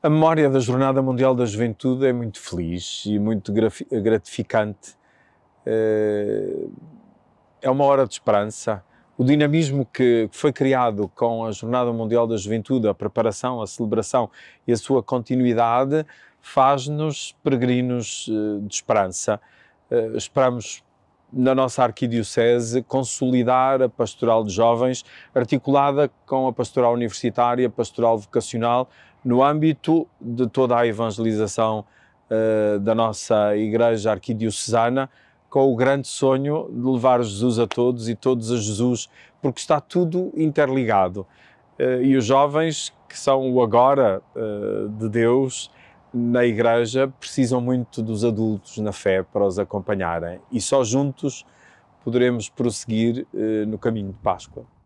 A memória da Jornada Mundial da Juventude é muito feliz e muito gratificante. Eh, é uma hora de esperança. O dinamismo que foi criado com a Jornada Mundial da Juventude, a preparação, a celebração e a sua continuidade, faz-nos peregrinos eh, de esperança. Eh, esperamos, na nossa arquidiocese, consolidar a pastoral de jovens, articulada com a pastoral universitária, a pastoral vocacional no âmbito de toda a evangelização uh, da nossa Igreja Arquidiocesana, com o grande sonho de levar Jesus a todos e todos a Jesus, porque está tudo interligado. Uh, e os jovens, que são o agora uh, de Deus na Igreja, precisam muito dos adultos na fé para os acompanharem. E só juntos poderemos prosseguir no caminho de Páscoa.